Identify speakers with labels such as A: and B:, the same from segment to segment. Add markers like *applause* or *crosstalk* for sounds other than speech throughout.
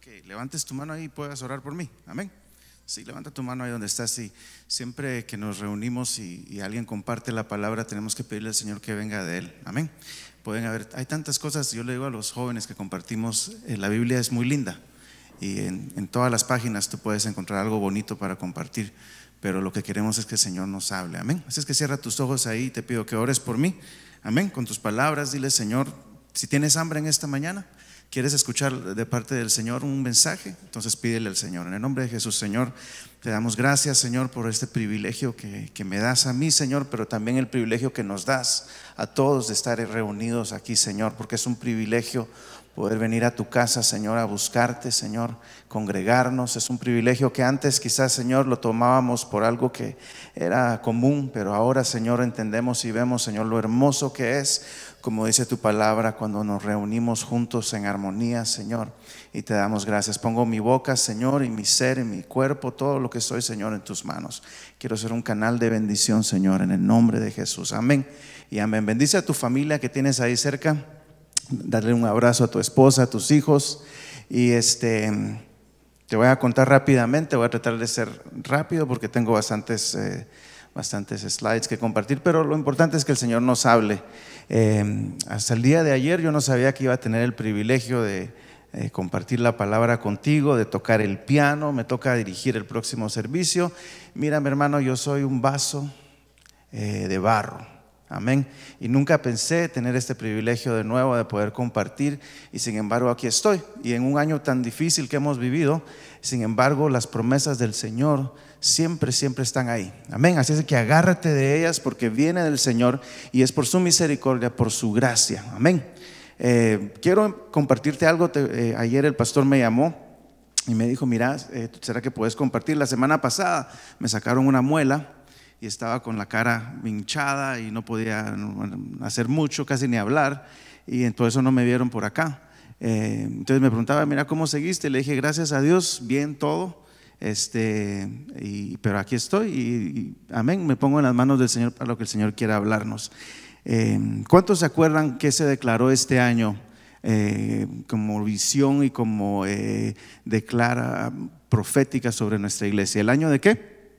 A: que levantes tu mano ahí y puedas orar por mí. Amén. Sí, levanta tu mano ahí donde estás. Y siempre que nos reunimos y, alguien comparte la palabra, tenemos que pedirle al Señor que venga de Él. Amén. Pueden haber, hay tantas cosas. Yo le digo a los jóvenes que compartimos, eh, la Biblia es muy linda y en, en, todas las páginas tú puedes encontrar algo bonito para compartir. Pero lo que queremos es que el Señor nos hable. Amén. Así es que cierra tus ojos ahí y te pido que ores por mí. Amén. Con tus palabras, dile, Señor, si tienes hambre en esta mañana, ¿Quieres escuchar de parte del Señor un mensaje? Entonces pídele al Señor. En el nombre de Jesús, Señor, te damos gracias, Señor, por este privilegio que, me das a mí, Señor, pero también el privilegio que nos das a todos de estar reunidos aquí, Señor, porque es un privilegio poder venir a tu casa, Señor, a buscarte, Señor, congregarnos. Es un privilegio que antes quizás, Señor, lo tomábamos por algo que era común, pero ahora, Señor, entendemos y vemos, Señor, lo hermoso que es como dice tu palabra, cuando nos reunimos juntos en armonía, Señor, y te damos gracias. Pongo mi boca, Señor, y mi ser, y mi cuerpo, todo lo que soy, Señor, en tus manos. Quiero ser un canal de bendición, Señor, en el nombre de Jesús. Amén. Y amén. Bendice a tu familia que tienes ahí cerca. Darle un abrazo a tu esposa, a tus hijos. Y este, te voy a contar rápidamente, voy a tratar de ser rápido porque tengo bastantes... Eh, bastantes slides que compartir, pero lo importante es que el Señor nos hable. Eh, hasta el día de ayer yo no sabía que iba a tener el privilegio de eh, compartir la palabra contigo, de tocar el piano, me toca dirigir el próximo servicio. Mira, mi hermano, yo soy un vaso eh, de barro Amén. Y nunca pensé tener este privilegio de nuevo de poder compartir y sin embargo aquí estoy. Y en un año tan difícil que hemos vivido, sin embargo las promesas del Señor siempre, siempre están ahí. Amén. Así es que agárrate de ellas porque viene del Señor y es por su misericordia, por su gracia. Amén. Eh, quiero compartirte algo. Eh, ayer el pastor me llamó y me dijo, mira, eh, ¿será que puedes compartir? La semana pasada me sacaron una muela y estaba con la cara hinchada y no podía hacer mucho, casi ni hablar, y eso no me vieron por acá. Eh, entonces me preguntaba, mira, ¿cómo seguiste? Le dije, gracias a Dios, bien todo, este, y, pero aquí estoy, y, amén, me pongo en las manos del Señor para lo que el Señor quiera hablarnos. Eh, ¿Cuántos se acuerdan que se declaró este año? Eh, como visión y como declara profética sobre nuestra iglesia. ¿El año de qué?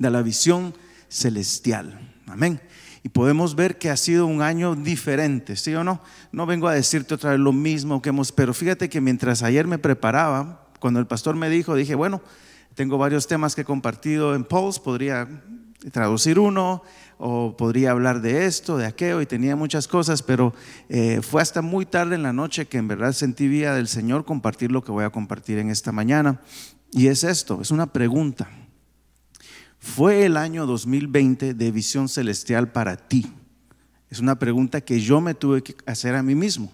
A: De la visión celestial. Amén. Y podemos ver que ha sido un año diferente, ¿sí o no? No vengo a decirte otra vez lo mismo que hemos, pero fíjate que mientras ayer me preparaba, cuando el pastor me dijo, dije, bueno, tengo varios temas que he compartido en Pulse podría traducir uno o podría hablar de esto, de aquello, y tenía muchas cosas, pero eh, fue hasta muy tarde en la noche que en verdad sentí vía del Señor compartir lo que voy a compartir en esta mañana. Y es esto, es una pregunta. ¿Fue el año 2020 de visión celestial para ti? Es una pregunta que yo me tuve que hacer a mí mismo.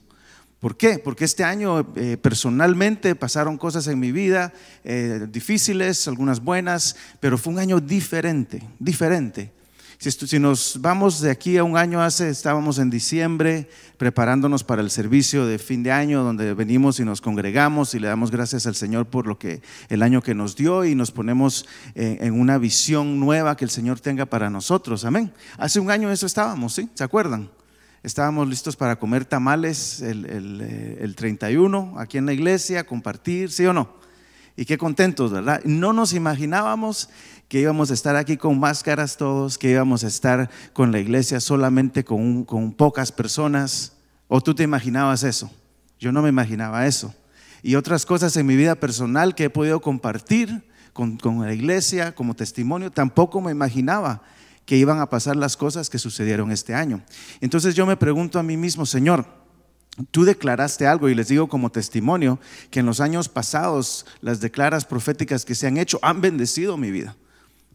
A: ¿Por qué? Porque este año eh, personalmente pasaron cosas en mi vida eh, difíciles, algunas buenas, pero fue un año diferente, diferente. Si, nos vamos de aquí a un año hace, estábamos en diciembre preparándonos para el servicio de fin de año, donde venimos y nos congregamos y le damos gracias al Señor por lo que el año que nos dio y nos ponemos en, una visión nueva que el Señor tenga para nosotros. Amén. Hace un año eso estábamos, ¿sí? ¿Se acuerdan? estábamos listos para comer tamales el, el, 31 eh, aquí en la iglesia, compartir, ¿sí o no? Y qué contentos, ¿verdad? No nos imaginábamos que íbamos a estar aquí con máscaras todos, que íbamos a estar con la iglesia solamente con, pocas personas. ¿O tú te imaginabas eso? Yo no me imaginaba eso. Y otras cosas en mi vida personal que he podido compartir con, con la iglesia como testimonio, tampoco me imaginaba que iban a pasar las cosas que sucedieron este año. Entonces yo me pregunto a mí mismo, Señor, tú declaraste algo y les digo como testimonio que en los años pasados las declaras proféticas que se han hecho han bendecido mi vida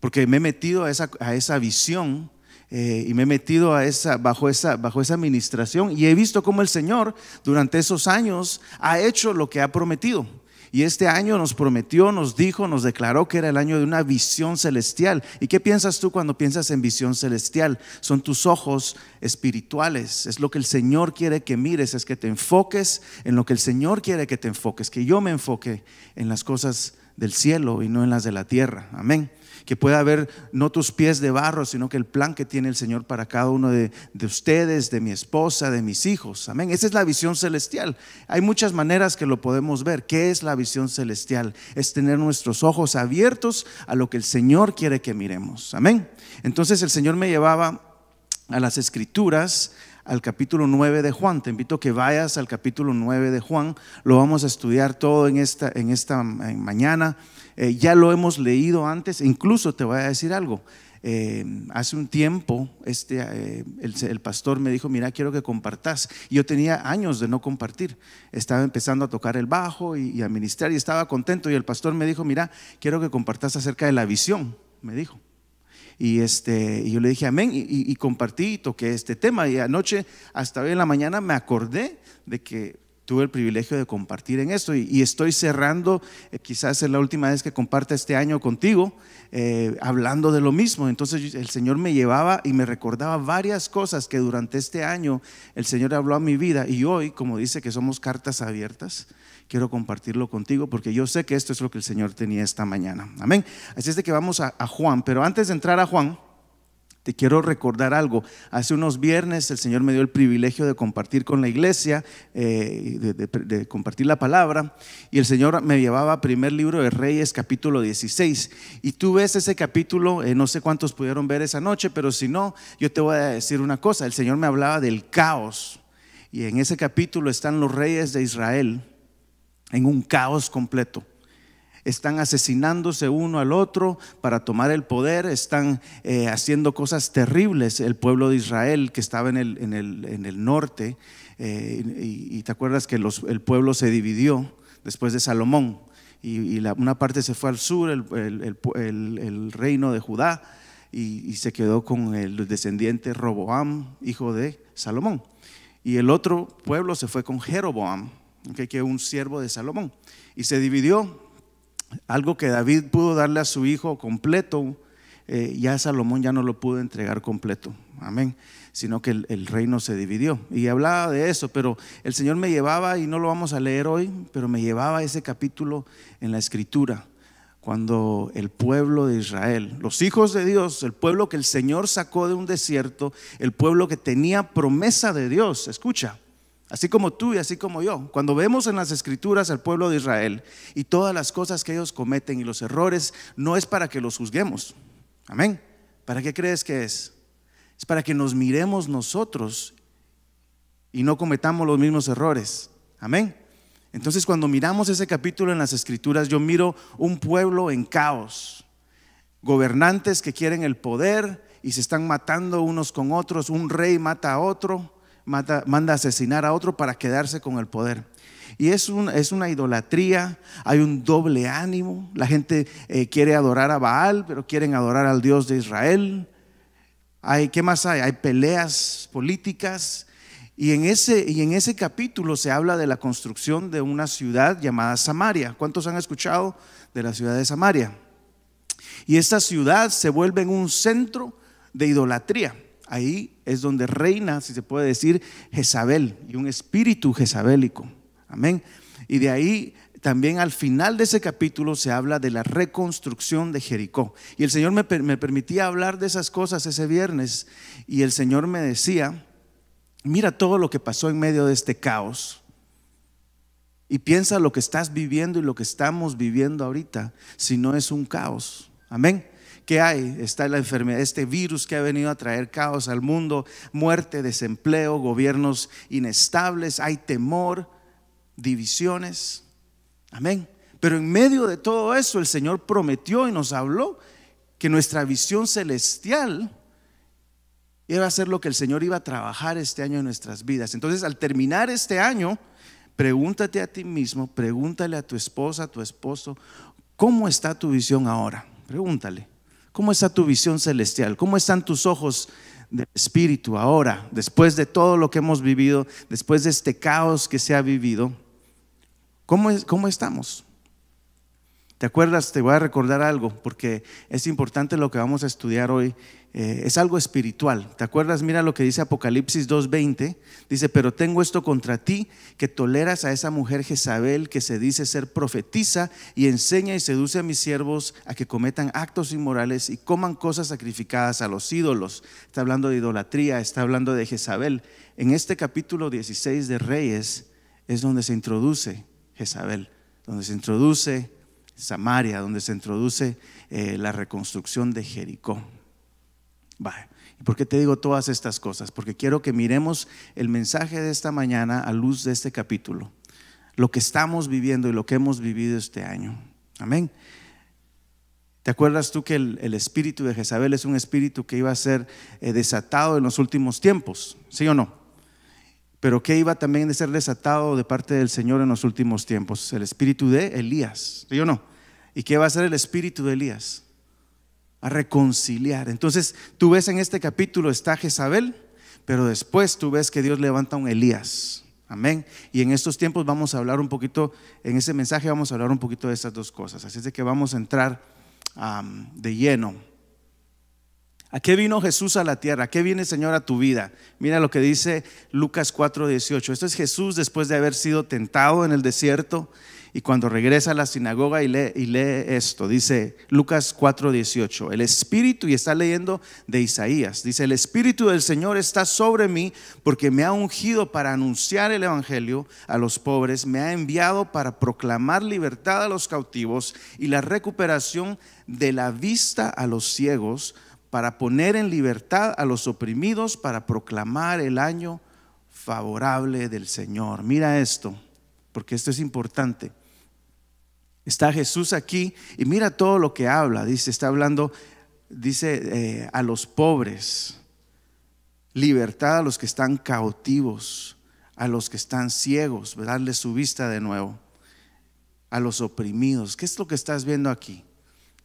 A: porque me he metido a esa, visión eh, y me he metido a esa, bajo, esa, bajo esa administración y he visto cómo el Señor durante esos años ha hecho lo que ha prometido. Y este año nos prometió, nos dijo, nos declaró que era el año de una visión celestial. ¿Y qué piensas tú cuando piensas en visión celestial? Son tus ojos espirituales. Es lo que el Señor quiere que mires, es que te enfoques en lo que el Señor quiere que te enfoques, que yo me enfoque en las cosas del cielo y no en las de la tierra. Amén que pueda haber no tus pies de barro, sino que el plan que tiene el Señor para cada uno de, ustedes, de mi esposa, de mis hijos. Amén. Esa es la visión celestial. Hay muchas maneras que lo podemos ver. ¿Qué es la visión celestial? Es tener nuestros ojos abiertos a lo que el Señor quiere que miremos. Amén. Entonces el Señor me llevaba a las escrituras al capítulo 9 de Juan. Te invito a que vayas al capítulo 9 de Juan. Lo vamos a estudiar todo en esta, en esta mañana. Eh, ya lo hemos leído antes, e incluso te voy a decir algo. Eh, hace un tiempo este, eh, el, pastor me dijo, mira, quiero que compartas. yo tenía años de no compartir. Estaba empezando a tocar el bajo y, a ministrar y estaba contento. Y el pastor me dijo, mira, quiero que compartas acerca de la visión, me dijo. Y, este, y yo le dije amén y, y, compartí y toqué este tema. Y anoche, hasta hoy en la mañana, me acordé de que tuve el privilegio de compartir en esto y, estoy cerrando, eh, quizás es la última vez que comparta este año contigo, eh, hablando de lo mismo. Entonces el Señor me llevaba y me recordaba varias cosas que durante este año el Señor habló a mi vida y hoy, como dice que somos cartas abiertas, quiero compartirlo contigo porque yo sé que esto es lo que el Señor tenía esta mañana. Amén. Así es de que vamos a Juan, pero antes de entrar a Juan, te quiero recordar algo. Hace unos viernes el Señor me dio el privilegio de compartir con la iglesia, eh, de, compartir la palabra, y el Señor me llevaba a primer libro de Reyes, capítulo 16. Y tú ves ese capítulo, eh, no sé cuántos pudieron ver esa noche, pero si no, yo te voy a decir una cosa. El Señor me hablaba del caos, y en ese capítulo están los reyes de Israel en un caos completo están asesinándose uno al otro para tomar el poder, están eh, haciendo cosas terribles. El pueblo de Israel que estaba en el, en el, norte, eh, y, te acuerdas que el pueblo se dividió después de Salomón, y, una parte se fue al sur, el, reino de Judá, y, se quedó con el descendiente Roboam, hijo de Salomón. Y el otro pueblo se fue con Jeroboam, que es un siervo de Salomón, y se dividió algo que David pudo darle a su hijo completo, eh, ya Salomón ya no lo pudo entregar completo. Amén. Sino que el, el, reino se dividió. Y hablaba de eso, pero el Señor me llevaba, y no lo vamos a leer hoy, pero me llevaba ese capítulo en la escritura, cuando el pueblo de Israel, los hijos de Dios, el pueblo que el Señor sacó de un desierto, el pueblo que tenía promesa de Dios, escucha, así como tú y así como yo. Cuando vemos en las escrituras al pueblo de Israel y todas las cosas que ellos cometen y los errores, no es para que los juzguemos. Amén. ¿Para qué crees que es? Es para que nos miremos nosotros y no cometamos los mismos errores. Amén. Entonces cuando miramos ese capítulo en las escrituras, yo miro un pueblo en caos, gobernantes que quieren el poder y se están matando unos con otros, un rey mata a otro, manda asesinar a otro para quedarse con el poder. Y es, es una idolatría, hay un doble ánimo. La gente eh, quiere adorar a Baal, pero quieren adorar al Dios de Israel. Hay, ¿Qué más hay? Hay peleas políticas. Y en, ese, y en ese capítulo se habla de la construcción de una ciudad llamada Samaria. ¿Cuántos han escuchado de la ciudad de Samaria? Y esta ciudad se vuelve en un centro de idolatría. Ahí es donde reina, si se puede decir, Jezabel y un espíritu jezabélico. Amén. Y de ahí también al final de ese capítulo se habla de la reconstrucción de Jericó. Y el Señor me, me permitía hablar de esas cosas ese viernes y el Señor me decía, mira todo lo que pasó en medio de este caos. Y piensa lo que estás viviendo y lo que estamos viviendo ahorita, si no es un caos. Amén. ¿Qué hay, está la enfermedad, este virus que ha venido a traer caos al mundo, muerte, desempleo, gobiernos inestables, hay temor, divisiones. Amén. Pero en medio de todo eso el Señor prometió y nos habló que nuestra visión celestial iba a ser lo que el Señor iba a trabajar este año en nuestras vidas. Entonces, al terminar este año, pregúntate a ti mismo, pregúntale a tu esposa, a tu esposo, ¿cómo está tu visión ahora? Pregúntale. ¿Cómo está tu visión celestial? ¿Cómo están tus ojos de espíritu ahora, después de todo lo que hemos vivido, después de este caos que se ha vivido? ¿Cómo, es, cómo estamos? ¿Te acuerdas? Te voy a recordar algo, porque es importante lo que vamos a estudiar hoy eh, es algo espiritual. ¿Te acuerdas? Mira lo que dice Apocalipsis 2.20. Dice, pero tengo esto contra ti, que toleras a esa mujer Jezabel que se dice ser profetiza y enseña y seduce a mis siervos a que cometan actos inmorales y coman cosas sacrificadas a los ídolos. Está hablando de idolatría, está hablando de Jezabel. En este capítulo 16 de Reyes es donde se introduce Jezabel, donde se introduce Samaria, donde se introduce eh, la reconstrucción de Jericó. ¿Y por qué te digo todas estas cosas? Porque quiero que miremos el mensaje de esta mañana a luz de este capítulo, lo que estamos viviendo y lo que hemos vivido este año. Amén. ¿Te acuerdas tú que el, espíritu de Jezabel es un espíritu que iba a ser eh, desatado en los últimos tiempos? ¿Sí o no? Pero que iba también a ser desatado de parte del Señor en los últimos tiempos? El espíritu de Elías, ¿sí o no? ¿Y qué va a ser el espíritu de Elías? a reconciliar. Entonces, tú ves en este capítulo está Jezabel, pero después tú ves que Dios levanta un Elías. Amén. Y en estos tiempos vamos a hablar un poquito, en ese mensaje vamos a hablar un poquito de estas dos cosas. Así es de que vamos a entrar de lleno. ¿A qué vino Jesús a la tierra? ¿A qué viene Señor a tu vida? Mira lo que dice Lucas 4:18. Esto es Jesús después de haber sido tentado en el desierto y cuando regresa a la sinagoga y lee, y lee esto, dice Lucas 4:18, el Espíritu, y está leyendo de Isaías, dice, el Espíritu del Señor está sobre mí porque me ha ungido para anunciar el Evangelio a los pobres, me ha enviado para proclamar libertad a los cautivos y la recuperación de la vista a los ciegos, para poner en libertad a los oprimidos, para proclamar el año favorable del Señor. Mira esto, porque esto es importante. Está Jesús aquí y mira todo lo que habla. Dice, está hablando, dice, eh, a los pobres, libertad a los que están cautivos, a los que están ciegos, darle su vista de nuevo, a los oprimidos. ¿Qué es lo que estás viendo aquí?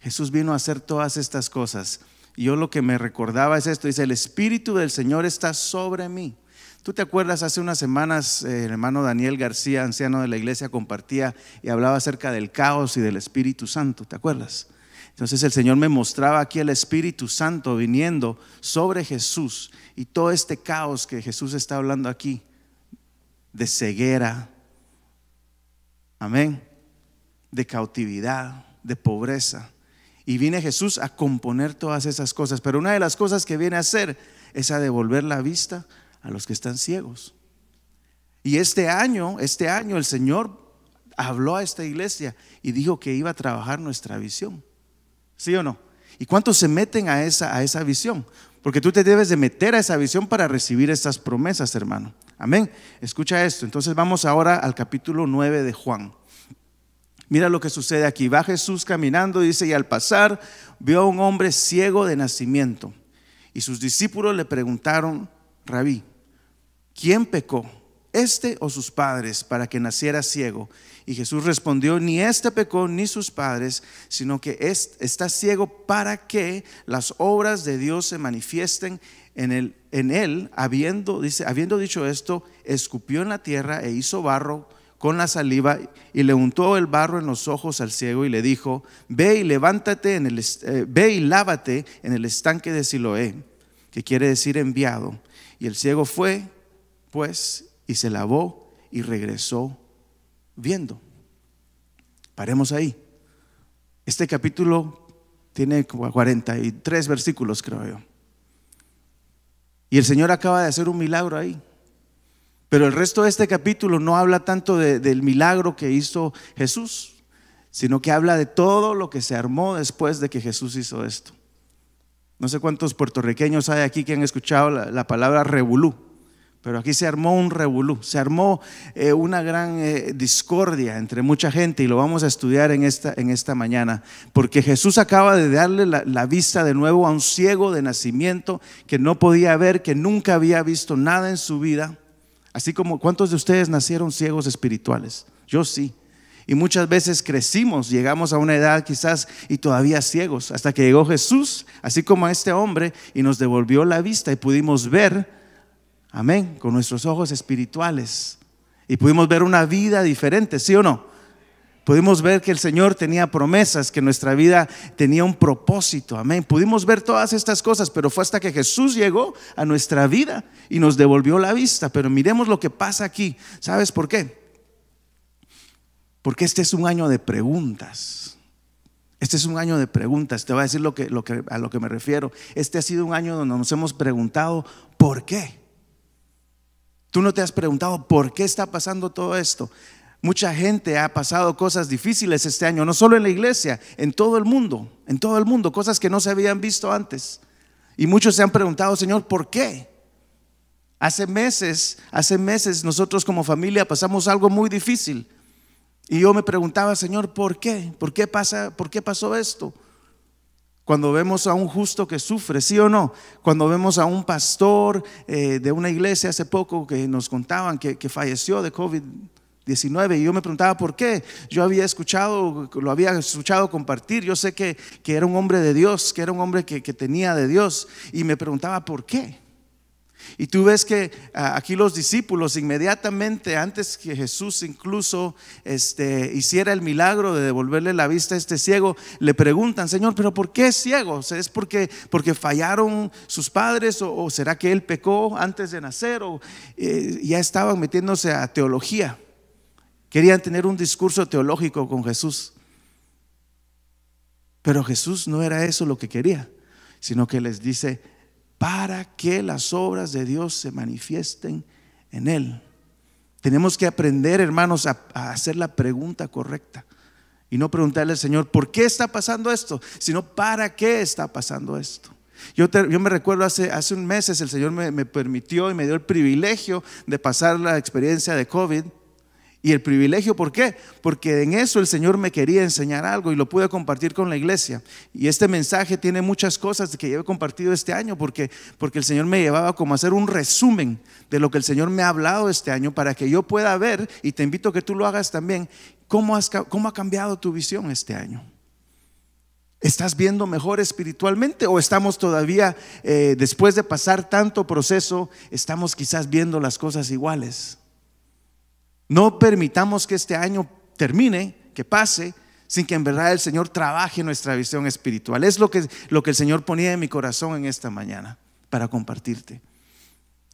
A: Jesús vino a hacer todas estas cosas. Y yo lo que me recordaba es esto, dice, el Espíritu del Señor está sobre mí Tú te acuerdas, hace unas semanas eh, el hermano Daniel García, anciano de la iglesia, compartía y hablaba acerca del caos y del Espíritu Santo, ¿te acuerdas? Entonces el Señor me mostraba aquí el Espíritu Santo viniendo sobre Jesús y todo este caos que Jesús está hablando aquí, de ceguera, amén, de cautividad, de pobreza. Y viene Jesús a componer todas esas cosas, pero una de las cosas que viene a hacer es a devolver la vista a los que están ciegos. Y este año, este año el Señor habló a esta iglesia y dijo que iba a trabajar nuestra visión. ¿Sí o no? ¿Y cuántos se meten a esa, a esa visión? Porque tú te debes de meter a esa visión para recibir estas promesas, hermano. Amén. Escucha esto. Entonces vamos ahora al capítulo 9 de Juan. Mira lo que sucede aquí. Va Jesús caminando, dice, y al pasar vio a un hombre ciego de nacimiento. Y sus discípulos le preguntaron, rabí, ¿quién pecó? ¿Este o sus padres para que naciera ciego? Y Jesús respondió, ni este pecó ni sus padres, sino que está ciego para que las obras de Dios se manifiesten en él, habiendo, dicho esto, escupió en la tierra e hizo barro con la saliva y le untó el barro en los ojos al ciego y le dijo, ve y levántate, en el, eh, ve y lávate en el estanque de Siloé, que quiere decir enviado. Y el ciego fue pues, y se lavó y regresó viendo. Paremos ahí. Este capítulo tiene 43 versículos, creo yo. Y el Señor acaba de hacer un milagro ahí. Pero el resto de este capítulo no habla tanto del milagro que hizo Jesús, sino que habla de todo lo que se armó después de que Jesús hizo esto. No sé cuántos puertorriqueños hay aquí que han escuchado la, la palabra revolú. Pero aquí se armó un revolú, se armó eh, una gran eh, discordia entre mucha gente y lo vamos a estudiar en esta, en esta mañana, porque Jesús acaba de darle la, la, vista de nuevo a un ciego de nacimiento que no podía ver, que nunca había visto nada en su vida, así como cuántos de ustedes nacieron ciegos espirituales, yo sí. Y muchas veces crecimos, llegamos a una edad quizás y todavía ciegos, hasta que llegó Jesús, así como a este hombre, y nos devolvió la vista y pudimos ver Amén. Con nuestros ojos espirituales. Y pudimos ver una vida diferente, ¿sí o no? Pudimos ver que el Señor tenía promesas, que nuestra vida tenía un propósito. Amén. Pudimos ver todas estas cosas, pero fue hasta que Jesús llegó a nuestra vida y nos devolvió la vista. Pero miremos lo que pasa aquí. ¿Sabes por qué? Porque este es un año de preguntas. Este es un año de preguntas. Te voy a decir a lo que me refiero. Este ha sido un año donde nos hemos preguntado, ¿por qué? Tú no te has preguntado por qué está pasando todo esto. Mucha gente ha pasado cosas difíciles este año, no solo en la iglesia, en todo el mundo, en todo el mundo, cosas que no se habían visto antes. Y muchos se han preguntado, Señor, ¿por qué? Hace meses, hace meses nosotros como familia pasamos algo muy difícil. Y yo me preguntaba, Señor, ¿por qué? ¿Por qué pasa, por qué pasó esto? cuando vemos a un justo que sufre, sí o no, cuando vemos a un pastor eh, de una iglesia hace poco que nos contaban que, falleció de COVID. 19 y yo me preguntaba por qué. Yo había escuchado, lo había escuchado compartir, yo sé que, que era un hombre de Dios, que era un hombre que, que tenía de Dios y me preguntaba por qué. Y tú ves que ah, aquí los discípulos inmediatamente, antes que Jesús incluso este, hiciera el milagro de devolverle la vista a este ciego, le preguntan, Señor, pero ¿por qué es ciego? ¿Es porque, porque fallaron sus padres o, será que él pecó antes de nacer? O, eh, ya estaban metiéndose a teología. Querían tener un discurso teológico con Jesús. Pero Jesús no era eso lo que quería, sino que les dice, para que las obras de Dios se manifiesten en él. Tenemos que aprender, hermanos, a, hacer la pregunta correcta y no preguntarle al Señor, ¿por qué está pasando esto? Sino, ¿para qué está pasando esto? Yo, me recuerdo hace, un mes el Señor me, me, permitió y me dio el privilegio de pasar la experiencia de COVID y el privilegio, ¿por qué? Porque en eso el Señor me quería enseñar algo y lo pude compartir con la iglesia. Y este mensaje tiene muchas cosas que yo he compartido este año porque, porque el Señor me llevaba como a hacer un resumen de lo que el Señor me ha hablado este año para que yo pueda ver, y te invito a que tú lo hagas también, cómo, cómo ha cambiado tu visión este año. ¿Estás viendo mejor espiritualmente o estamos todavía, eh, después de pasar tanto proceso, estamos quizás viendo las cosas iguales? No permitamos que este año termine, que pase, sin que en verdad el Señor trabaje nuestra visión espiritual. Es lo que, lo que el Señor ponía en mi corazón en esta mañana para compartirte.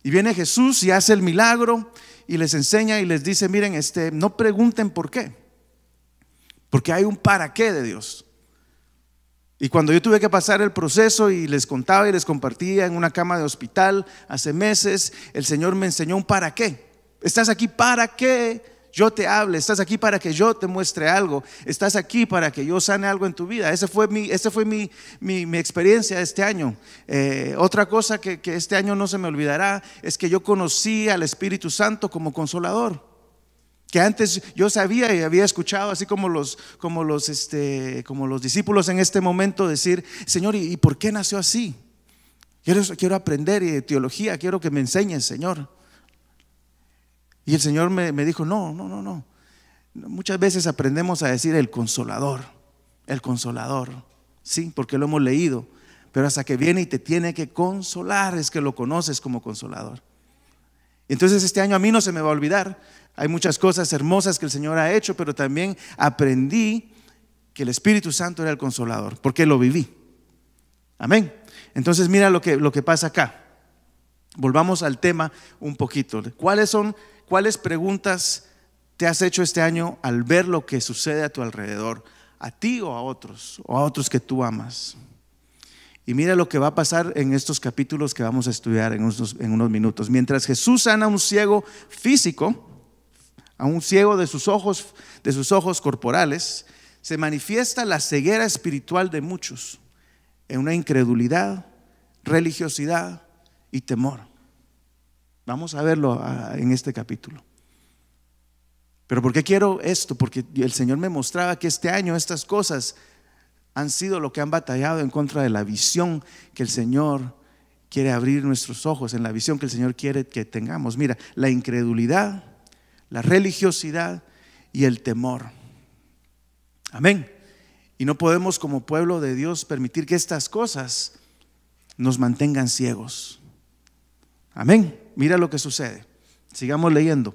A: Y viene Jesús y hace el milagro y les enseña y les dice, miren, este, no pregunten por qué, porque hay un para qué de Dios. Y cuando yo tuve que pasar el proceso y les contaba y les compartía en una cama de hospital hace meses, el Señor me enseñó un para qué. Estás aquí para que yo te hable, estás aquí para que yo te muestre algo, estás aquí para que yo sane algo en tu vida. Esa fue mi, esa fue mi, experiencia este año. Eh, otra cosa que, este año no se me olvidará es que yo conocí al Espíritu Santo como consolador que antes yo sabía y había escuchado, así como los, como los, este, como los discípulos en este momento decir, Señor, ¿y, por qué nació así? Quiero, aprender eh, teología, quiero que me enseñes, Señor. Y el Señor me, dijo, no, no, no, no. Muchas veces aprendemos a decir el consolador, el consolador, sí, porque lo hemos leído, pero hasta que viene y te tiene que consolar es que lo conoces como consolador. Entonces este año a mí no se me va a olvidar. Hay muchas cosas hermosas que el Señor ha hecho, pero también aprendí que el Espíritu Santo era el consolador, porque lo viví. Amén. Entonces mira lo que, lo que pasa acá. Volvamos al tema un poquito. ¿Cuáles son ¿Cuáles preguntas te has hecho este año al ver lo que sucede a tu alrededor, a ti o a otros, o a otros que tú amas? Y mira lo que va a pasar en estos capítulos que vamos a estudiar en unos, en unos minutos. Mientras Jesús sana a un ciego físico, a un ciego de sus ojos, de sus ojos corporales, se manifiesta la ceguera espiritual de muchos en una incredulidad, religiosidad y temor. Vamos a verlo ah, en este capítulo. Pero ¿por qué quiero esto? Porque el Señor me mostraba que este año estas cosas han sido lo que han batallado en contra de la visión que el Señor quiere abrir nuestros ojos, en la visión que el Señor quiere que tengamos. Mira, la incredulidad, la religiosidad y el temor. Amén. Y no podemos como pueblo de Dios permitir que estas cosas nos mantengan ciegos. Amén mira lo que sucede. Sigamos leyendo.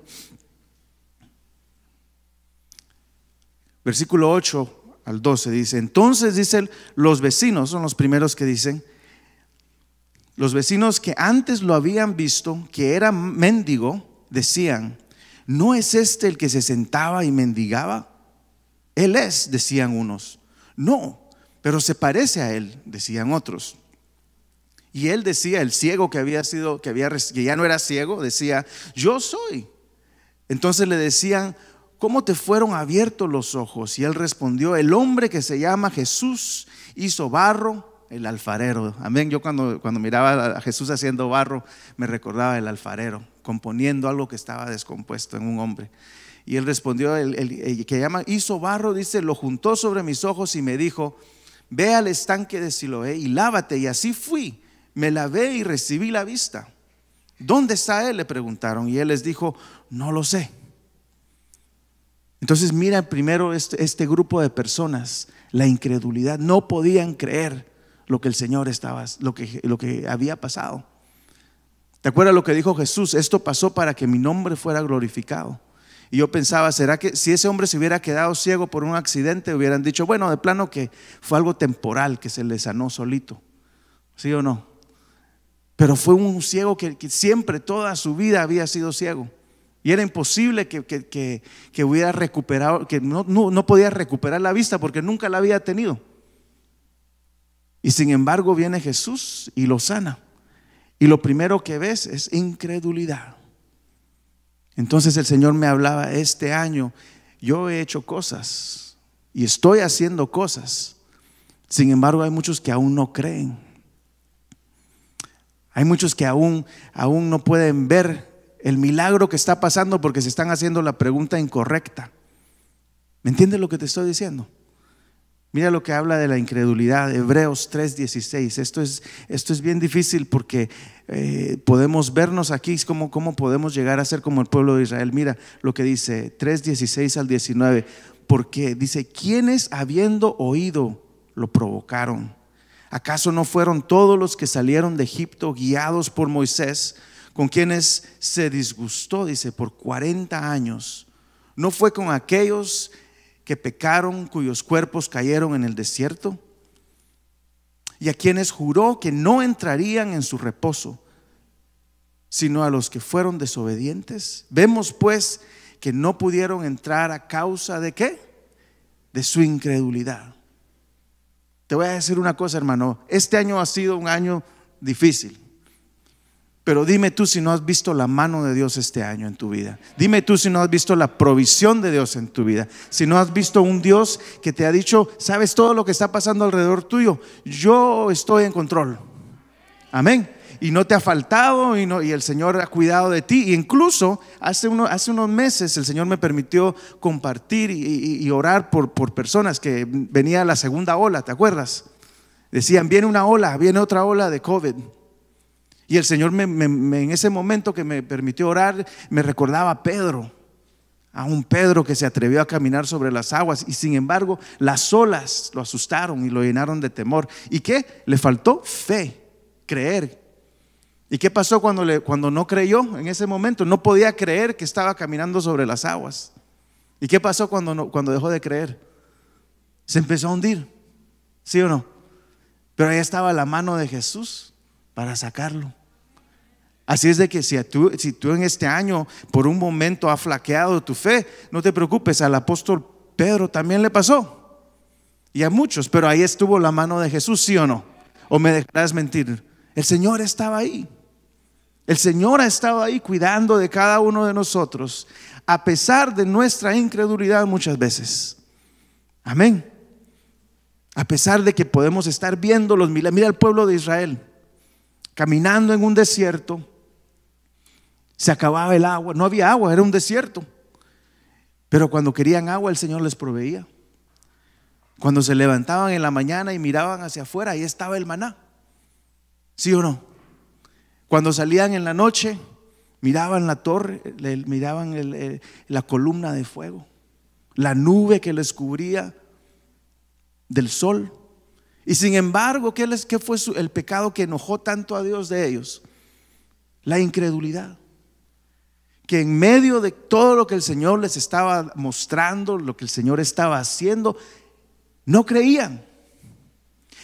A: Versículo 8 al 12 dice, entonces dicen los vecinos, son los primeros que dicen, los vecinos que antes lo habían visto, que era mendigo, decían, ¿no es este el que se sentaba y mendigaba? Él es, decían unos. No, pero se parece a él, decían otros. Y él decía, el ciego que había sido, que, había, ya no era ciego, decía, yo soy. Entonces le decían, ¿cómo te fueron abiertos los ojos? Y él respondió, el hombre que se llama Jesús hizo barro el alfarero. Amén. Yo cuando, cuando miraba a Jesús haciendo barro, me recordaba el alfarero, componiendo algo que estaba descompuesto en un hombre. Y él respondió, el, el, que llama, hizo barro, dice, lo juntó sobre mis ojos y me dijo, ve al estanque de Siloé y lávate. Y así fui me lavé y recibí la vista. ¿Dónde está él? Le preguntaron. Y él les dijo, no lo sé. Entonces mira primero este, este grupo de personas, la incredulidad. No podían creer lo que el Señor estaba, lo que, lo que había pasado. ¿Te acuerdas lo que dijo Jesús? Esto pasó para que mi nombre fuera glorificado. Y yo pensaba, ¿será que si ese hombre se hubiera quedado ciego por un accidente, hubieran dicho, bueno, de plano que fue algo temporal, que se le sanó solito? ¿Sí o no? Pero fue un ciego que, siempre, toda su vida había sido ciego. Y era imposible que, hubiera recuperado, que no, podía recuperar la vista porque nunca la había tenido. Y sin embargo viene Jesús y lo sana. Y lo primero que ves es incredulidad. Entonces el Señor me hablaba, este año yo he hecho cosas y estoy haciendo cosas. Sin embargo hay muchos que aún no creen. Hay muchos que aún, aún no pueden ver el milagro que está pasando porque se están haciendo la pregunta incorrecta. ¿Me entiendes lo que te estoy diciendo? Mira lo que habla de la incredulidad, Hebreos 3:16. Esto es, esto es bien difícil porque eh, podemos vernos aquí, cómo, cómo podemos llegar a ser como el pueblo de Israel. Mira lo que dice 3:16 al 19, porque dice, quienes habiendo oído lo provocaron? ¿Acaso no fueron todos los que salieron de Egipto guiados por Moisés, con quienes se disgustó, dice, por 40 años? ¿No fue con aquellos que pecaron, cuyos cuerpos cayeron en el desierto? Y a quienes juró que no entrarían en su reposo, sino a los que fueron desobedientes. Vemos pues que no pudieron entrar a causa de qué? De su incredulidad. Te voy a decir una cosa, hermano. Este año ha sido un año difícil. Pero dime tú si no has visto la mano de Dios este año en tu vida. Dime tú si no has visto la provisión de Dios en tu vida. Si no has visto un Dios que te ha dicho, sabes todo lo que está pasando alrededor tuyo. Yo estoy en control. Amén y no te ha faltado y, el Señor ha cuidado de ti. incluso hace, unos meses el Señor me permitió compartir y, orar por, personas que venía la segunda ola, ¿te acuerdas? Decían, viene una ola, viene otra ola de COVID. Y el Señor en ese momento que me permitió orar, me recordaba a Pedro, a un Pedro que se atrevió a caminar sobre las aguas y sin embargo las olas lo asustaron y lo llenaron de temor. ¿Y qué? Le faltó fe, creer ¿Y qué pasó cuando, cuando no creyó en ese momento? No podía creer que estaba caminando sobre las aguas. ¿Y qué pasó cuando, cuando dejó de creer? Se empezó a hundir, ¿sí o no? Pero ahí estaba la mano de Jesús para sacarlo. Así es de que si tú, si tú en este año por un momento ha flaqueado tu fe, no te preocupes, al apóstol Pedro también le pasó. Y a muchos, pero ahí estuvo la mano de Jesús, ¿sí o no? ¿O me dejarás mentir? El Señor estaba ahí. El Señor ha estado ahí cuidando de cada uno de nosotros, a pesar de nuestra incredulidad muchas veces. Amén. A pesar de que podemos estar viendo los milagros. Mira el pueblo de Israel, caminando en un desierto, se acababa el agua, no había agua, era un desierto. Pero cuando querían agua, el Señor les proveía. Cuando se levantaban en la mañana y miraban hacia afuera, ahí estaba el maná. ¿Sí o no? Cuando salían en la noche, miraban la torre, miraban la columna de fuego, la nube que les cubría del sol. Y sin embargo, ¿qué, les, qué fue el pecado que enojó tanto a Dios de ellos? La incredulidad. Que en medio de todo lo que el Señor les estaba mostrando, lo que el Señor estaba haciendo, no creían.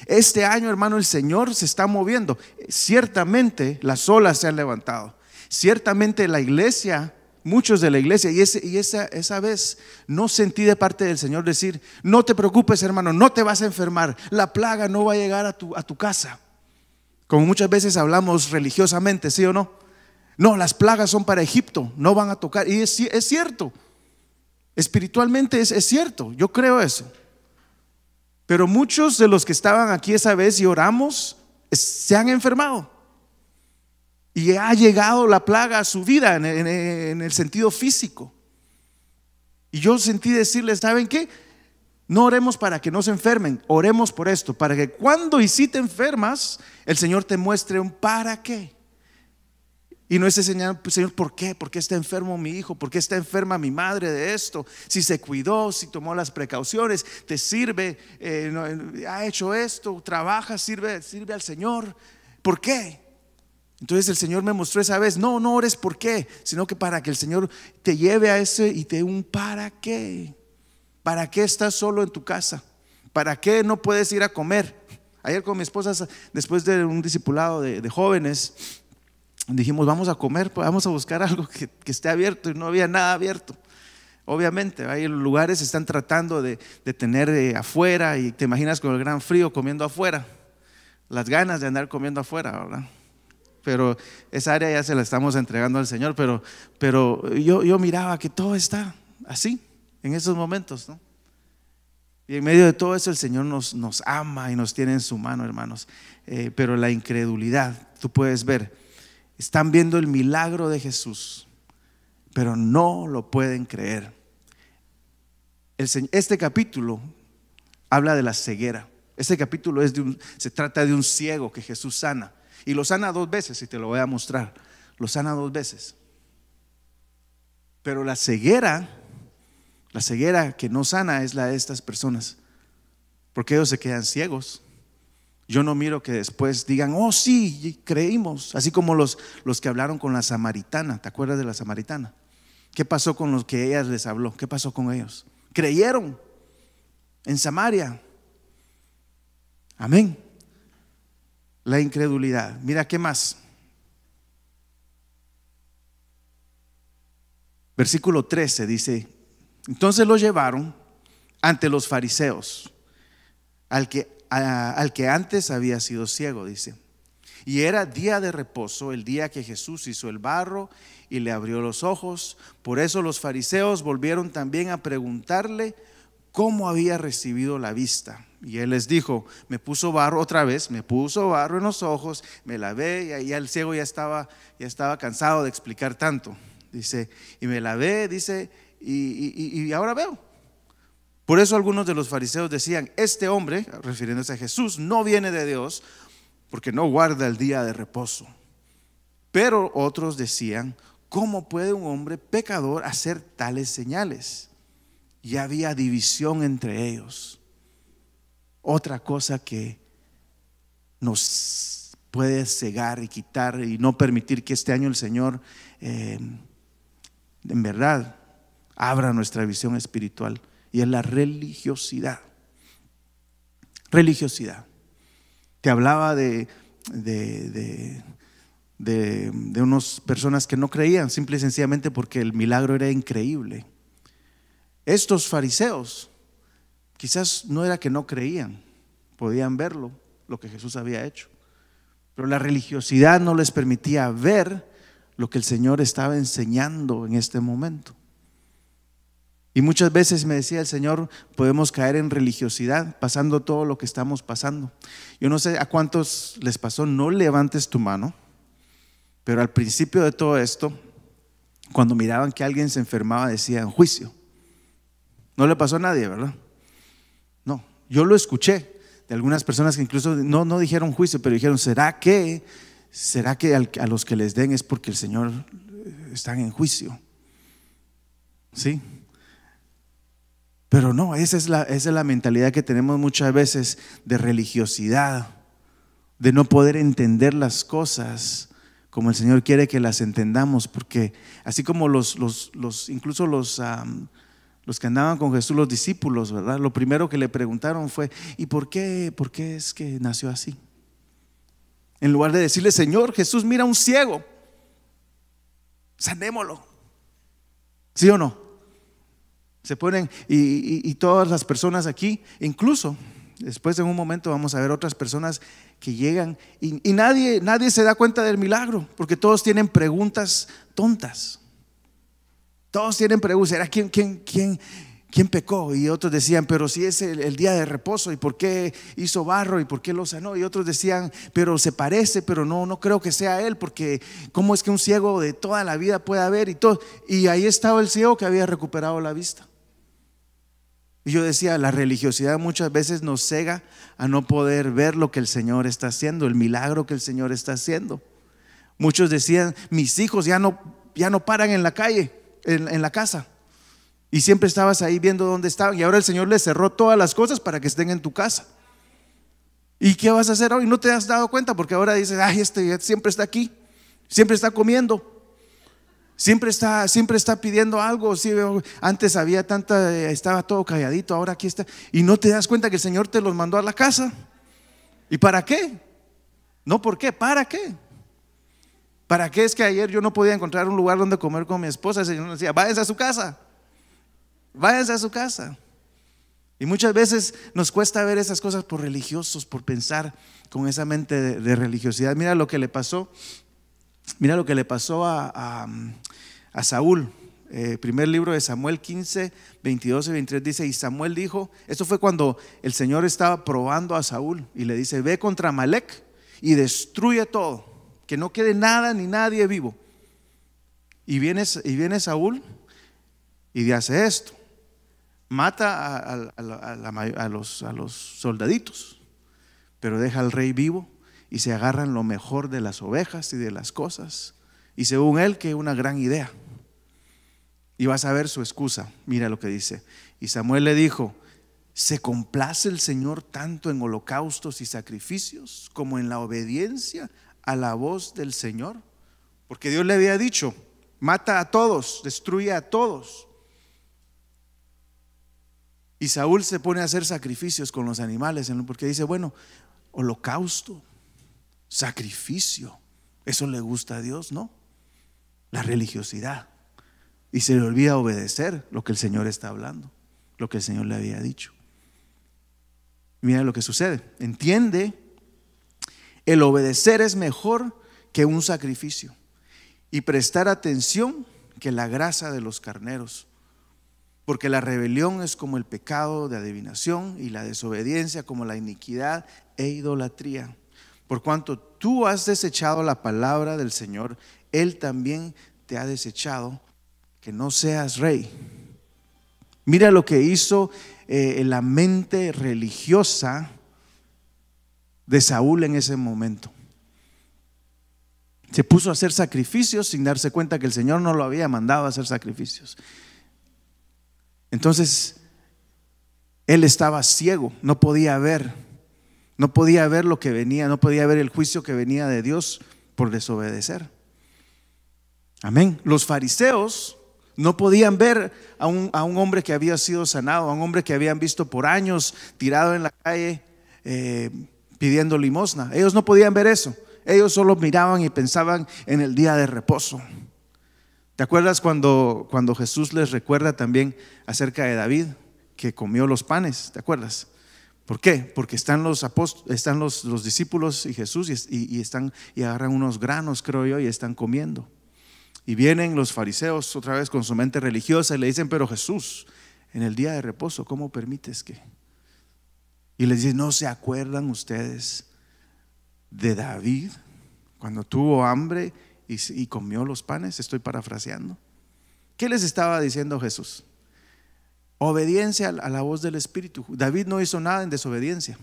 A: Este año, hermano, el Señor se está moviendo. Ciertamente las olas se han levantado. Ciertamente la iglesia, muchos de la iglesia, y, y esa, vez no sentí de parte del Señor decir, no te preocupes, hermano, no te vas a enfermar, la plaga no va a llegar a tu, a tu casa. Como muchas veces hablamos religiosamente, ¿sí o no? No, las plagas son para Egipto, no van a tocar. Y es, cierto, espiritualmente es cierto, yo creo eso. Pero muchos de los que estaban aquí esa vez y oramos se han enfermado. Y ha llegado la plaga a su vida en, el sentido físico. Y yo sentí decirles, ¿saben qué? No oremos para que no se enfermen, oremos por esto, para que cuando y si te enfermas, el Señor te muestre un para qué. Y no es enseñar, pues, Señor, ¿por qué? ¿Por qué está enfermo mi hijo? ¿Por qué está enferma mi madre de esto? Si se cuidó, si tomó las precauciones, te sirve, eh, eh, ha hecho esto, trabaja, sirve, sirve al Señor. ¿Por qué? Entonces el Señor me mostró esa vez, no, no ores por qué, sino que para que el Señor te lleve a ese y te un para qué. ¿Para qué estás solo en tu casa? ¿Para qué no puedes ir a comer? Ayer con mi esposa, después de un discipulado de jóvenes, dijimos, vamos a comer, pues, vamos a buscar *laughs* algo que, esté abierto y no había nada abierto. Obviamente, hay lugares que están tratando de, tener eh, afuera y te imaginas con el gran frío comiendo afuera, las ganas de andar comiendo afuera, ¿verdad? Pero esa área ya se la estamos entregando al Señor, pero, pero yo, yo miraba que todo está así en esos momentos, ¿no? Y en medio de todo eso el Señor nos, nos ama y nos tiene en su mano, hermanos. Eh, pero la incredulidad, tú puedes ver, están viendo el milagro de Jesús, pero no lo pueden creer. Este capítulo habla de la ceguera. Este capítulo es de un, se trata de un ciego que Jesús sana. Y lo sana dos veces, y te lo voy a mostrar. Lo sana dos veces. Pero la ceguera, la ceguera que no sana es la de estas personas. Porque ellos se quedan ciegos. Yo no miro que después digan, oh sí, creímos, así como los, los que hablaron con la samaritana, ¿te acuerdas de la samaritana? ¿Qué pasó con los que ella les habló? ¿Qué pasó con ellos? Creyeron en Samaria. Amén. La incredulidad. Mira, ¿qué más? Versículo 13 dice, entonces lo llevaron ante los fariseos, al que al que antes había sido ciego, dice. Y era día de reposo, el día que Jesús hizo el barro y le abrió los ojos. Por eso los fariseos volvieron también a preguntarle cómo había recibido la vista. Y él les dijo, me puso barro otra vez, me puso barro en los ojos, me lavé y ahí el ciego ya estaba, ya estaba cansado de explicar tanto. Dice, y me lavé, dice, y ahora veo. Por eso algunos de los fariseos decían, este hombre, refiriéndose a Jesús, no viene de Dios porque no guarda el día de reposo. Pero otros decían, ¿cómo puede un hombre pecador hacer tales señales? Y había división entre ellos. Otra cosa que nos puede cegar y quitar y no permitir que este año el Señor, eh, en verdad, abra nuestra visión espiritual y es la religiosidad. Religiosidad. Te hablaba de, de, unas personas que no creían, simple y sencillamente porque el milagro era increíble. Estos fariseos, quizás no era que no creían, podían verlo, lo que Jesús había hecho, pero la religiosidad no les permitía ver lo que el Señor estaba enseñando en este momento. Y muchas veces me decía el Señor, podemos caer en religiosidad pasando todo lo que estamos pasando. Yo no sé a cuántos les pasó, no levantes tu mano, pero al principio de todo esto, cuando miraban que alguien se enfermaba, decían, juicio. No le pasó a nadie, ¿verdad? No, yo lo escuché de algunas personas que incluso no, no dijeron juicio, pero dijeron, ¿será que, será que a los que les den es porque el Señor eh, están en juicio? ¿Sí? Pero no, esa es, la, es la mentalidad que tenemos muchas veces de religiosidad, de no poder entender las cosas como el Señor quiere que las entendamos, porque así como los, los, los incluso los, los que andaban con Jesús, los discípulos, ¿verdad? Lo primero que le preguntaron fue, ¿y por qué, por qué es que nació así? En lugar de decirle, Señor, Jesús, mira a un ciego, sanémoslo. ¿Sí o no? Se ponen, y, todas las personas aquí, incluso después en un momento vamos a ver otras personas que llegan y, nadie, nadie se da cuenta del milagro, porque todos tienen preguntas tontas. Todos tienen preguntas, ¿era quién, quién, quién, quién pecó? Y otros decían, pero si es el, día de reposo, ¿y por qué hizo barro? ¿Y por qué lo sanó? Y otros decían, pero se parece, pero no, no creo que sea él, porque ¿cómo es que un ciego de toda la vida puede haber? Y, todo? y ahí estaba el ciego que había recuperado la vista. Y yo decía, la religiosidad muchas veces nos cega a no poder ver lo que el Señor está haciendo, el milagro que el Señor está haciendo. Muchos decían, mis hijos ya no, ya no paran en la calle, en, en la casa. Y siempre estabas ahí viendo dónde estaban. Y ahora el Señor les cerró todas las cosas para que estén en tu casa. ¿Y qué vas a hacer hoy? No te has dado cuenta porque ahora dices, ay, este siempre está aquí, siempre está comiendo. Siempre está, siempre está pidiendo algo. antes había tanta, estaba todo calladito, ahora aquí está. Y no te das cuenta que el Señor te los mandó a la casa. ¿Y para qué? No, ¿por qué? ¿Para qué? ¿Para qué es que ayer yo no podía encontrar un lugar donde comer con mi esposa? El Señor decía, váyanse a su casa. Váyanse a su casa. Y muchas veces nos cuesta ver esas cosas por religiosos, por pensar con esa mente de religiosidad. Mira lo que le pasó Mira lo que le pasó a, Saúl. Eh, primer libro de Samuel 15, 22 y 23 dice, y Samuel dijo, esto fue cuando el Señor estaba probando a Saúl y le dice, ve contra Malek y destruye todo, que no quede nada ni nadie vivo. Y viene, y viene Saúl y hace esto, mata a los soldaditos, pero deja al rey vivo y se agarran lo mejor de las ovejas y de las cosas. Y según él, que una gran idea. Y vas a ver su excusa. Mira lo que dice. Y Samuel le dijo, ¿se complace el Señor tanto en holocaustos y sacrificios como en la obediencia a la voz del Señor? Porque Dios le había dicho, mata a todos, destruye a todos. Y Saúl se pone a hacer sacrificios con los animales, porque dice, bueno, holocausto, sacrificio. Eso le gusta a Dios, ¿no? La religiosidad. Y se le olvida obedecer lo que el Señor está hablando, lo que el Señor le había dicho. Mira lo que sucede. Entiende, el obedecer es mejor que un sacrificio. Y prestar atención que la grasa de los carneros. Porque la rebelión es como el pecado de adivinación y la desobediencia como la iniquidad e idolatría. Por cuanto tú has desechado la palabra del Señor, Él también te ha desechado que no seas rey. Mira lo que hizo eh, la mente religiosa de Saúl en ese momento. Se puso a hacer sacrificios sin darse cuenta que el Señor no lo había mandado a hacer sacrificios. Entonces, él estaba ciego, no podía ver. No podía ver lo que venía, no podía ver el juicio que venía de Dios por desobedecer. Amén. Los fariseos no podían ver a un, a un hombre que había sido sanado, a un hombre que habían visto por años tirado en la calle eh, pidiendo limosna. Ellos no podían ver eso. Ellos solo miraban y pensaban en el día de reposo. ¿Te acuerdas cuando, cuando Jesús les recuerda también acerca de David, que comió los panes? ¿Te acuerdas? ¿Por qué? Porque están los están los, discípulos y Jesús y, están y agarran unos granos, creo yo, y están comiendo. Y vienen los fariseos otra vez con su mente religiosa y le dicen, pero Jesús, en el día de reposo, ¿cómo permites que? Y les dice, ¿no se acuerdan ustedes de David cuando tuvo hambre y, y comió los panes? Estoy parafraseando. ¿Qué les estaba diciendo Jesús? Obediencia a la voz del Espíritu. David no hizo nada en desobediencia.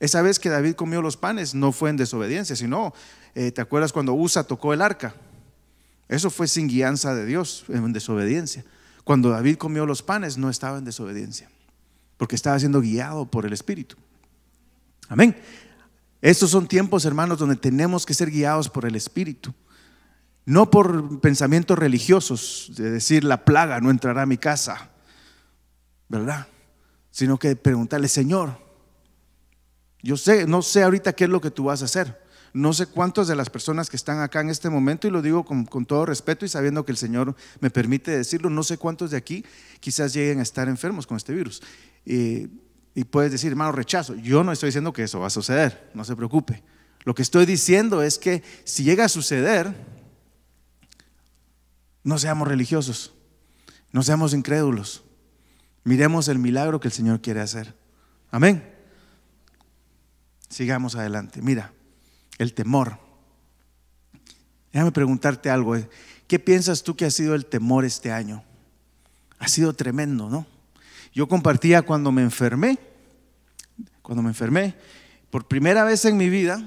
A: Esa vez que David comió los panes no fue en desobediencia, sino, eh, ¿te acuerdas cuando Usa tocó el arca? Eso fue sin guianza de Dios, en desobediencia. Cuando David comió los panes no estaba en desobediencia, porque estaba siendo guiado por el Espíritu. Amén. Estos son tiempos, hermanos, donde tenemos que ser guiados por el Espíritu. No por pensamientos religiosos, de decir la plaga no entrará a mi casa, ¿verdad? Sino que preguntarle, Señor, yo sé, no sé ahorita qué es lo que tú vas a hacer. No sé cuántos de las personas que están acá en este momento, y lo digo con, todo respeto y sabiendo que el Señor me permite decirlo, no sé cuántos de aquí quizás lleguen a estar enfermos con este virus. y puedes decir, hermano, rechazo. Yo no estoy diciendo que eso va a suceder, no se preocupe. Lo que estoy diciendo es que si llega a suceder, no seamos religiosos, no seamos incrédulos, Miremos el milagro que el Señor quiere hacer. Amén. Sigamos adelante. Mira, el temor. Déjame preguntarte algo. Eh. ¿Qué piensas tú que ha sido el temor este año? Ha sido tremendo, ¿no? Yo compartía cuando me enfermé, cuando me enfermé, por primera vez en mi vida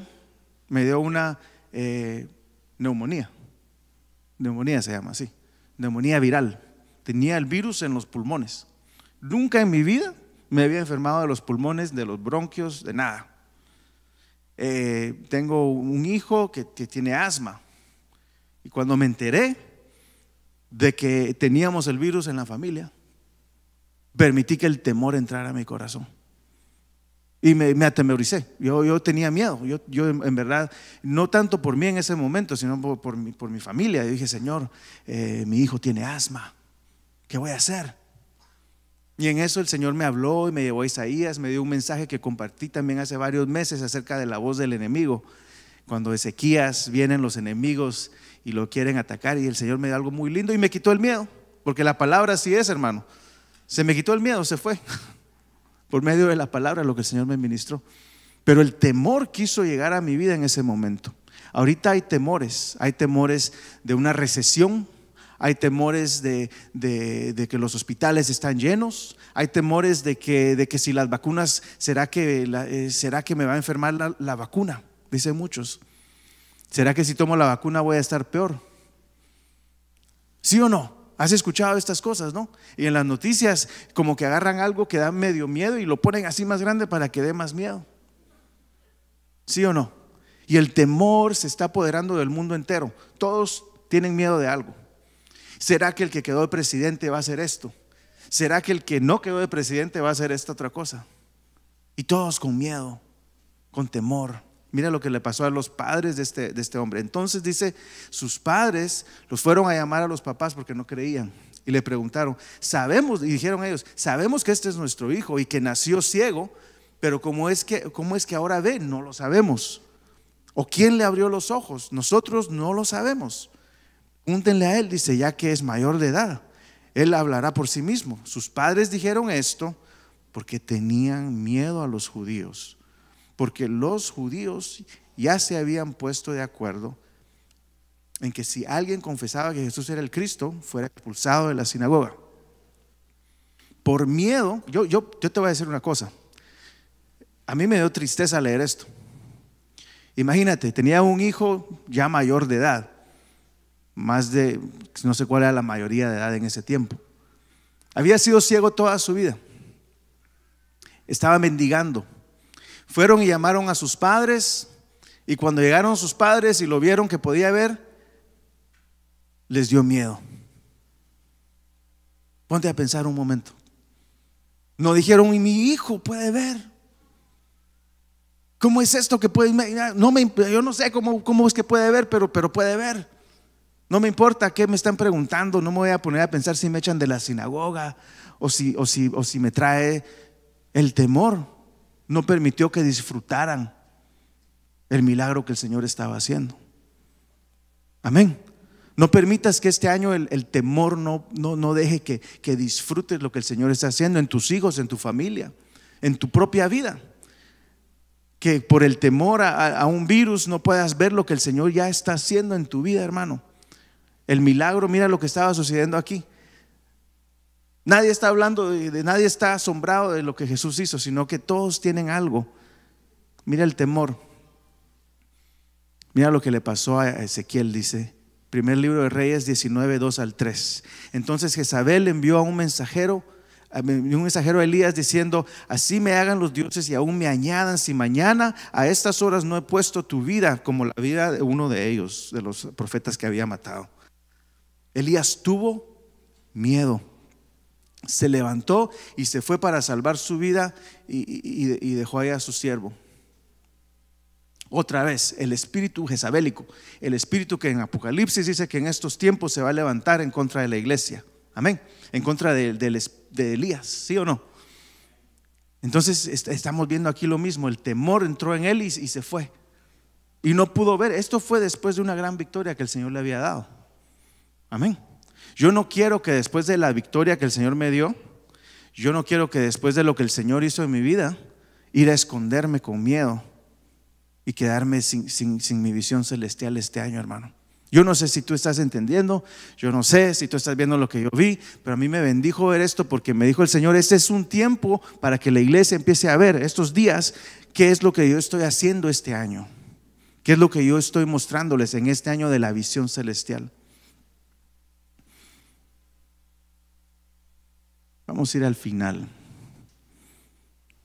A: me dio una eh, neumonía. Neumonía se llama así. Neumonía viral. Tenía el virus en los pulmones. Nunca en mi vida me había enfermado de los pulmones, de los bronquios, de nada. Eh, tengo un hijo que, tiene asma. Y cuando me enteré de que teníamos el virus en la familia, permití que el temor entrara a mi corazón. Y me, atemoricé. Yo, tenía miedo. Yo, en verdad, no tanto por mí en ese momento, sino por, mi, familia. Yo dije, Señor, eh, mi hijo tiene asma. ¿Qué voy a hacer? Y en eso el Señor me habló y me llevó a Isaías, me dio un mensaje que compartí también hace varios meses acerca de la voz del enemigo. Cuando Ezequías vienen los enemigos y lo quieren atacar y el Señor me dio algo muy lindo y me quitó el miedo, porque la palabra sí es, hermano. Se me quitó el miedo, se fue. *laughs* Por medio de la palabra lo que el Señor me ministró. Pero el temor quiso llegar a mi vida en ese momento. Ahorita hay temores, hay temores de una recesión, hay temores de, que los hospitales están llenos, hay temores de que, si las vacunas, eh, ¿será que, me va a enfermar la, la, vacuna? Dicen muchos. ¿Será que si tomo la vacuna voy a estar peor? ¿Sí o no? Has escuchado estas cosas, ¿no? Y en las noticias como que agarran algo que da medio miedo y lo ponen así más grande para que dé más miedo. ¿Sí o no? Y el temor se está apoderando del mundo entero. Todos tienen miedo de algo. ¿Será que el que quedó de presidente va a hacer esto? ¿Será que el que no quedó de presidente va a hacer esta otra cosa? Y todos con miedo, con temor. Mira lo que le pasó a los padres este, de este, hombre. Entonces dice, sus padres los fueron a llamar a los papás porque no creían. Y le preguntaron, sabemos, y dijeron ellos, sabemos que este es nuestro hijo y que nació ciego, pero ¿cómo es que, cómo es que ahora ve? No lo sabemos. ¿O quién le abrió los ojos? Nosotros no lo sabemos. Púntenle a él, dice, ya que es mayor de edad, él hablará por sí mismo. Sus padres dijeron esto porque tenían miedo a los judíos, porque los judíos ya se habían puesto de acuerdo en que si alguien confesaba que Jesús era el Cristo, fuera expulsado de la sinagoga. Por miedo, yo, yo, yo te voy a decir una cosa, a mí me dio tristeza leer esto. Imagínate, tenía un hijo ya mayor de edad más de, no sé cuál era la mayoría de edad en ese tiempo. Había sido ciego toda su vida. Estaba mendigando. Fueron y llamaron a sus padres y cuando llegaron sus padres y lo vieron que podía ver, les dio miedo. Ponte a pensar un momento. No dijeron, y mi hijo puede ver. ¿Cómo es esto que puede? No me, yo no sé cómo, cómo es que puede ver, pero, pero puede ver. No me importa qué me están preguntando, no me voy a poner a pensar si me echan de la sinagoga o si, o o si me trae el temor. No permitió que disfrutaran el milagro que el Señor estaba haciendo. Amén. No permitas que este año el, temor no, no, deje que, disfrutes lo que el Señor está haciendo en tus hijos, en tu familia, en tu propia vida que por el temor a, un virus no puedas ver lo que el Señor ya está haciendo en tu vida, hermano. El milagro, mira lo que estaba sucediendo aquí. Nadie está hablando, de, nadie está asombrado de lo que Jesús hizo, sino que todos tienen algo. Mira el temor. Mira lo que le pasó a Ezequiel, dice, primer libro de Reyes 19, 2 al 3. Entonces Jezabel envió a un mensajero, un mensajero a Elías diciendo, así me hagan los dioses y aún me añadan si mañana a estas horas no he puesto tu vida como la vida de uno de ellos, de los profetas que había matado. Elías tuvo miedo. Se levantó y se fue para salvar su vida y, dejó ahí a su siervo. Otra vez, el espíritu jezabélico, el espíritu que en Apocalipsis dice que en estos tiempos se va a levantar en contra de la iglesia. Amén. En contra de, Elías, ¿sí o no? Entonces estamos viendo aquí lo mismo. El temor entró en él y se fue. Y no pudo ver. Esto fue después de una gran victoria que el Señor le había dado. Amén. Yo no quiero que después de la victoria que el Señor me dio, yo no quiero que después de lo que el Señor hizo en mi vida, ir a esconderme con miedo y quedarme sin, sin, sin mi visión celestial este año, hermano. Yo no sé si tú estás entendiendo, yo no sé si tú estás viendo lo que yo vi, pero a mí me bendijo ver esto porque me dijo el Señor, este es un tiempo para que la iglesia empiece a ver estos días qué es lo que yo estoy haciendo este año, qué es lo que yo estoy mostrándoles en este año de la visión celestial. Vamos a ir al final.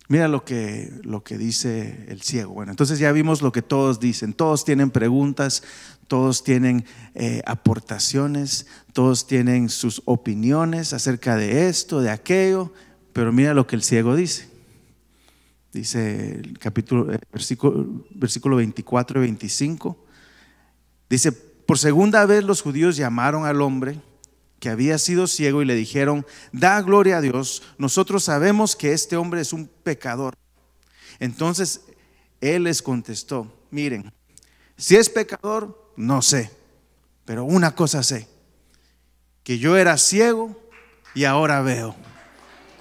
A: Mira lo que, lo que dice el ciego. Bueno, entonces ya vimos lo que todos dicen. Todos tienen preguntas, todos tienen eh, aportaciones, todos tienen sus opiniones acerca de esto, de aquello, pero mira lo que el ciego dice. Dice el capítulo, eh, versículo, versículo 24 y 25. Dice, por segunda vez los judíos llamaron al hombre que había sido ciego y le dijeron, da gloria a Dios, nosotros sabemos que este hombre es un pecador. Entonces él les contestó, miren, si es pecador, no sé, pero una cosa sé, que yo era ciego y ahora veo.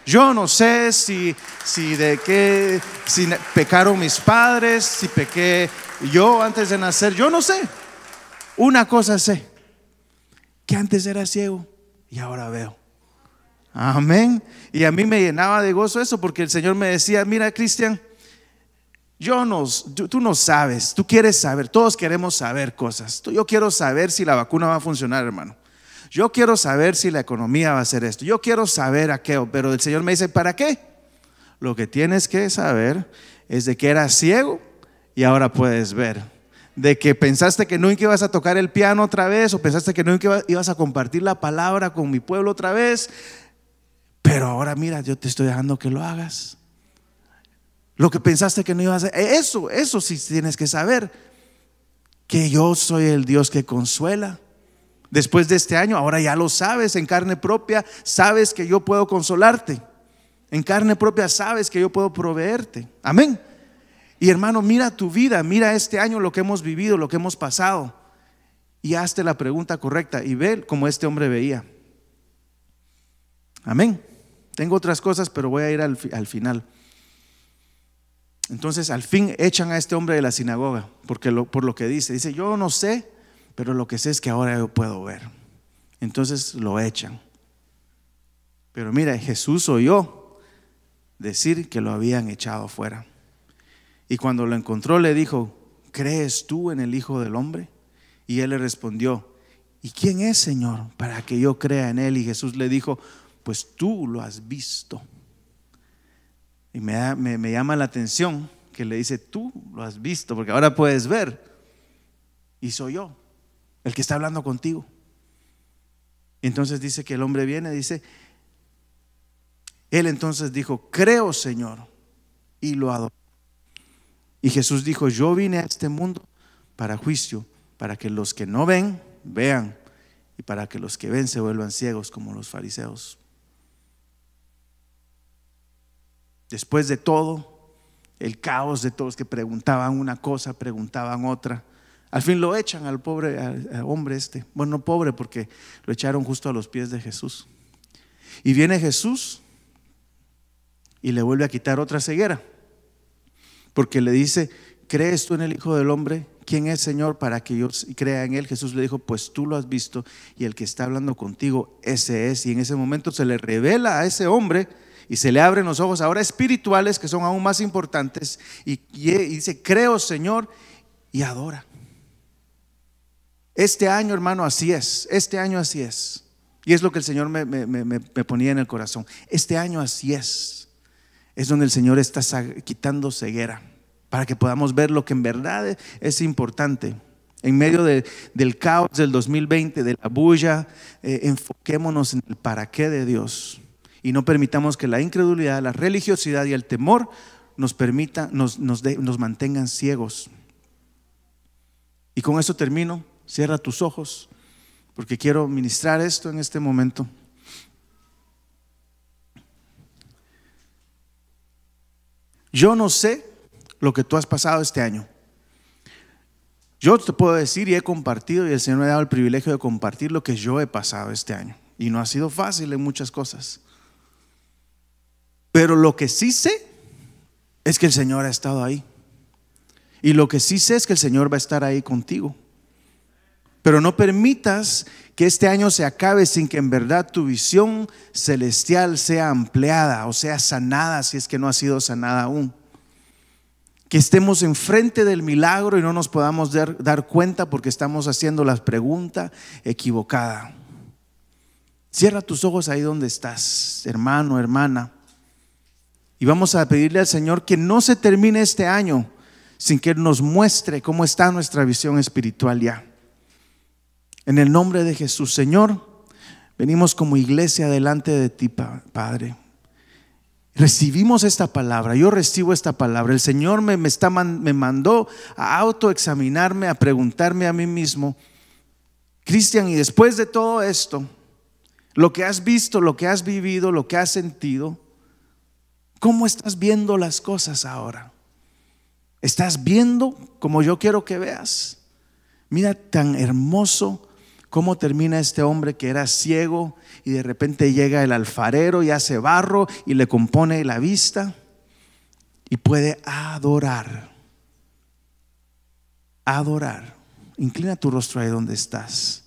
A: Yo no sé si, si de qué, si pecaron mis padres, si pequé yo antes de nacer, yo no sé. Una cosa sé, que antes era ciego y ahora veo. Amén. Y a mí me llenaba de gozo eso porque el Señor me decía, mira Cristian, yo no, tú no sabes, tú quieres saber, todos queremos saber cosas. Yo quiero saber si la vacuna va a funcionar, hermano. Yo quiero saber si la economía va a hacer esto. Yo quiero saber a qué, pero el Señor me dice, ¿para qué? Lo que tienes que saber es de que eras ciego y ahora puedes ver de que pensaste que nunca ibas a tocar el piano otra vez o pensaste que nunca ibas a compartir la palabra con mi pueblo otra vez, pero ahora mira, yo te estoy dejando que lo hagas. Lo que pensaste que no ibas a hacer, e-, eso, eso sí tienes que saber, que yo soy el Dios que consuela. Después de este año, ahora ya lo sabes en carne propia, sabes que yo puedo consolarte. En carne propia sabes que yo puedo proveerte. Amén. Y hermano, mira tu vida, mira este año lo que hemos vivido, lo que hemos pasado. Y hazte la pregunta correcta y ve cómo este hombre veía. Amén. Tengo otras cosas, pero voy a ir al, final. Entonces, al fin echan a este hombre de la sinagoga, porque por lo que dice. Dice, yo no sé, pero lo que sé es que ahora yo puedo ver. Entonces lo echan. Pero mira, Jesús oyó decir que lo habían echado fuera. Y cuando lo encontró le dijo, ¿crees tú en el Hijo del Hombre? Y él le respondió, ¿y quién es, Señor, para que yo crea en él? Y Jesús le dijo, pues tú lo has visto. Y me, llama la atención que le dice, tú lo has visto, porque ahora puedes ver. Y soy yo, el que está hablando contigo. entonces dice que el hombre viene, dice, él entonces dijo, creo, Señor, y lo adoró. Y Jesús dijo, yo vine a este mundo para juicio, para que los que no ven, vean, y para que los que ven se vuelvan ciegos como los fariseos. Después de todo, el caos de todos que preguntaban una cosa, preguntaban otra. Al fin lo echan al pobre hombre este. Bueno, pobre porque lo echaron justo a los pies de Jesús. Y viene Jesús y le vuelve a quitar otra ceguera. Porque le dice, ¿crees tú en el Hijo del Hombre? ¿Quién es Señor para que yo crea en Él? Jesús le dijo, pues tú lo has visto y el que está hablando contigo, ese es. Y en ese momento se le revela a ese hombre y se le abren los ojos ahora espirituales que son aún más importantes y, dice, creo Señor y adora. Este año, hermano, así es. Este año así es. Y es lo que el Señor me, ponía en el corazón. Este año así es. Es donde el Señor está quitando ceguera para que podamos ver lo que en verdad e-, es importante. En medio del caos del 2020, de la bulla, eh, enfoquémonos en el para qué de Dios y no permitamos que la incredulidad, la religiosidad y el temor nos permita, nos, nos mantengan ciegos. Y con eso termino. Cierra tus ojos, porque quiero ministrar esto en este momento. Yo no sé lo que tú has pasado este año. Yo te puedo decir y he compartido y el Señor me ha dado el privilegio de compartir lo que yo he pasado este año. Y no ha sido fácil en muchas cosas. Pero lo que sí sé es que el Señor ha estado ahí. Y lo que sí sé es que el Señor va a estar ahí contigo. Pero no permitas que este año se acabe sin que en verdad tu visión celestial sea ampliada o sea sanada si es que no ha sido sanada aún que estemos enfrente del milagro y no nos podamos dar, cuenta porque estamos haciendo la pregunta equivocada. Cierra tus ojos ahí donde estás, hermano, hermana. Y vamos a pedirle al Señor que no se termine este año sin que Él nos muestre cómo está nuestra visión espiritual ya. En el nombre de Jesús, Señor, venimos como iglesia delante de ti, Padre. Recibimos esta palabra, yo recibo esta palabra. El Señor me, está, mandó a autoexaminarme, a preguntarme a mí mismo, Cristian, y después de todo esto, lo que has visto, lo que has vivido, lo que has sentido, ¿cómo estás viendo las cosas ahora? ¿Estás viendo como yo quiero que veas? Mira tan hermoso ¿Cómo termina este hombre que era ciego y de repente llega el alfarero y hace barro y le compone la vista y puede adorar? Adorar. Inclina tu rostro ahí donde estás.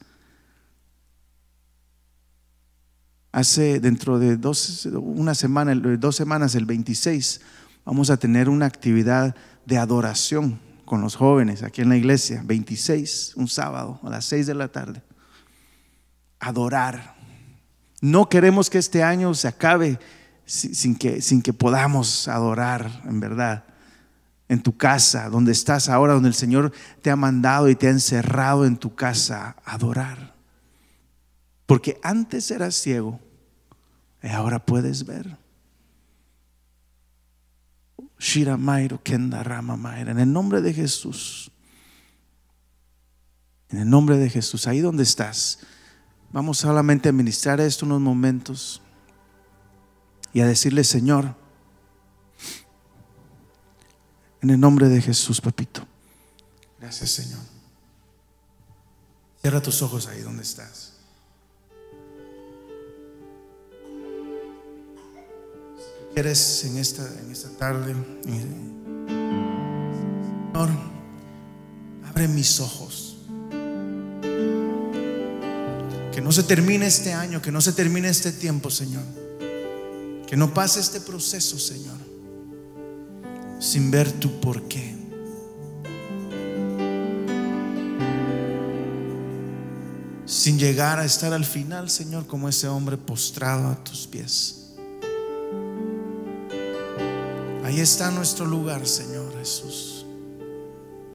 A: Hace dentro de dos, una semana, dos semanas, el 26, vamos a tener una actividad de adoración con los jóvenes aquí en la iglesia, 26, un sábado a las 6 de la tarde adorar. No queremos que este año se acabe sin que, sin que podamos adorar, en verdad en tu casa, donde estás ahora, donde el Señor te ha mandado y te ha encerrado en tu casa adorar. Porque antes eras ciego y ahora puedes ver. Rama en el nombre de Jesús. En el nombre de Jesús, ahí donde estás. Vamos solamente a ministrar esto unos momentos y a decirle, Señor, en el nombre de Jesús, papito. Gracias, Señor. Cierra tus ojos ahí donde estás. Si quieres en esta, en esta tarde, eh, Señor, abre mis ojos Que no se termine este año, que no se termine este tiempo, Señor. Que no pase este proceso, Señor, sin ver tu porqué. Sin llegar a estar al final, Señor, como ese hombre postrado a tus pies. Ahí está nuestro lugar, Señor Jesús.